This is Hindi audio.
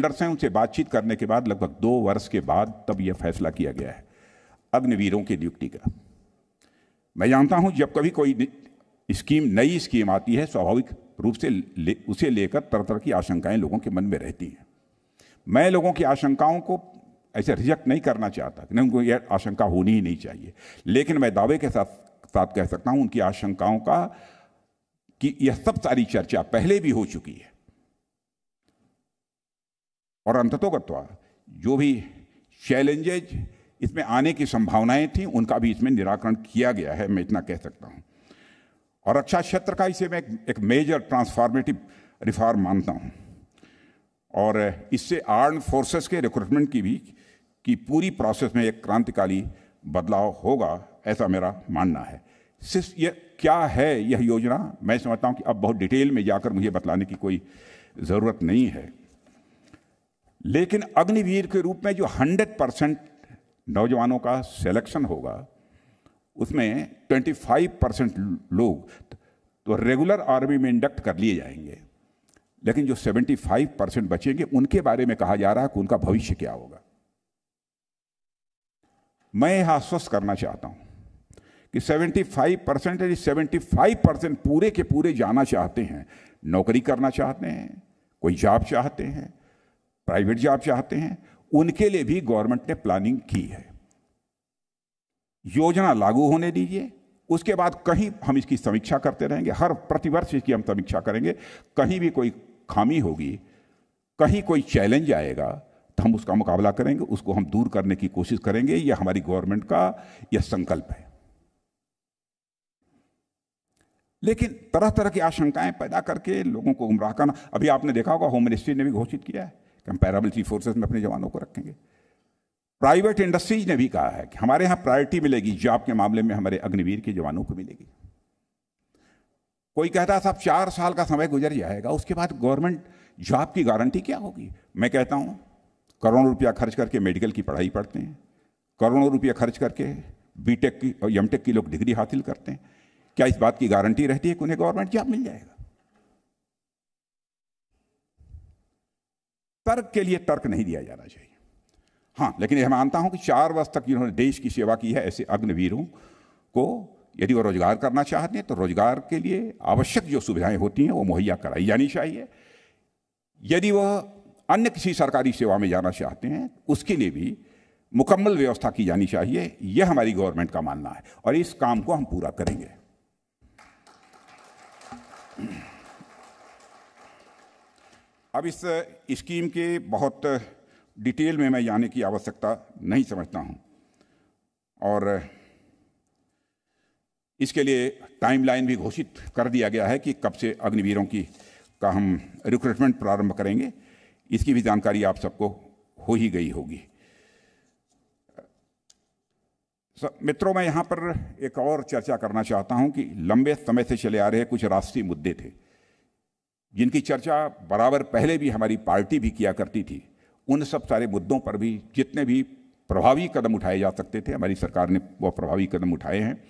बिल्डर्स उनसे बातचीत करने के बाद लगभग दो वर्ष के बाद तब यह फैसला किया गया है अग्निवीरों की नियुक्ति का मैं जानता हूं जब कभी कोई स्कीम नई स्कीम आती है स्वाभाविक रूप से ले, उसे लेकर तरह तरह की आशंकाएं लोगों के मन में रहती हैं मैं लोगों की आशंकाओं को ऐसे रिजेक्ट नहीं करना चाहता कि उनको यह आशंका होनी ही नहीं चाहिए लेकिन मैं दावे के साथ साथ कह सकता हूं उनकी आशंकाओं का कि यह सब सारी चर्चा पहले भी हो चुकी है और अंततोगत्वा जो भी चैलेंजेज इसमें आने की संभावनाएं थी उनका भी इसमें निराकरण किया गया है मैं इतना कह सकता हूँ और रक्षा क्षेत्र का इसे मैं एक मेजर ट्रांसफॉर्मेटिव रिफॉर्म मानता हूँ और इससे आर्म फोर्सेस के रिक्रूटमेंट की भी की पूरी प्रोसेस में एक क्रांतिकारी बदलाव होगा ऐसा मेरा मानना है सिर्फ यह क्या है यह योजना मैं समझता हूँ कि अब बहुत डिटेल में जाकर मुझे बतलाने की कोई ज़रूरत नहीं है लेकिन अग्निवीर के रूप में जो 100 परसेंट नौजवानों का सिलेक्शन होगा उसमें 25 परसेंट लोग तो रेगुलर आर्मी में इंडक्ट कर लिए जाएंगे लेकिन जो 75 परसेंट बचेंगे उनके बारे में कहा जा रहा है कि उनका भविष्य क्या होगा मैं यह आश्वस्त करना चाहता हूं कि 75 परसेंट यानी 75 परसेंट पूरे के पूरे जाना चाहते हैं नौकरी करना चाहते हैं कोई जॉब चाहते हैं प्राइवेट जॉब चाहते हैं उनके लिए भी गवर्नमेंट ने प्लानिंग की है योजना लागू होने दीजिए उसके बाद कहीं हम इसकी समीक्षा करते रहेंगे हर प्रतिवर्ष इसकी हम समीक्षा करेंगे कहीं भी कोई खामी होगी कहीं कोई चैलेंज आएगा तो हम उसका मुकाबला करेंगे उसको हम दूर करने की कोशिश करेंगे यह हमारी गवर्नमेंट का यह संकल्प है लेकिन तरह तरह की आशंकाएं पैदा करके लोगों को गुमराह करना अभी आपने देखा होगा होम मिनिस्ट्री ने भी घोषित किया है कंपेरेबल चीफ फोर्सेज में अपने जवानों को रखेंगे प्राइवेट इंडस्ट्रीज ने भी कहा है कि हमारे यहाँ प्रायोरिटी मिलेगी जॉब के मामले में हमारे अग्निवीर के जवानों को मिलेगी कोई कहता साहब चार साल का समय गुजर जाएगा उसके बाद गवर्नमेंट जॉब की गारंटी क्या होगी मैं कहता हूं करोड़ों रुपया खर्च करके मेडिकल की पढ़ाई पढ़ते हैं करोड़ों रुपया खर्च करके बीटेक की और एमटेक की लोग डिग्री हासिल करते हैं क्या इस बात की गारंटी रहती है कि उन्हें गवर्नमेंट जॉब मिल जाएगा तर्क के लिए तर्क नहीं दिया जाना चाहिए हाँ लेकिन यह मानता हूँ कि चार वर्ष तक जिन्होंने देश की सेवा की है ऐसे अग्निवीरों को यदि वो रोजगार करना चाहते हैं तो रोजगार के लिए आवश्यक जो सुविधाएं होती हैं वो मुहैया कराई जानी चाहिए यदि वह अन्य किसी सरकारी सेवा में जाना चाहते हैं उसके लिए भी मुकम्मल व्यवस्था की जानी चाहिए यह हमारी गवर्नमेंट का मानना है और इस काम को हम पूरा करेंगे अब इस स्कीम के बहुत डिटेल में मैं जाने की आवश्यकता नहीं समझता हूं और इसके लिए टाइमलाइन भी घोषित कर दिया गया है कि कब से अग्निवीरों की का हम रिक्रूटमेंट प्रारंभ करेंगे इसकी भी जानकारी आप सबको हो ही गई होगी मित्रों मैं यहाँ पर एक और चर्चा करना चाहता हूँ कि लंबे समय से चले आ रहे कुछ राष्ट्रीय मुद्दे थे जिनकी चर्चा बराबर पहले भी हमारी पार्टी भी किया करती थी उन सब सारे मुद्दों पर भी जितने भी प्रभावी कदम उठाए जा सकते थे हमारी सरकार ने वह प्रभावी कदम उठाए हैं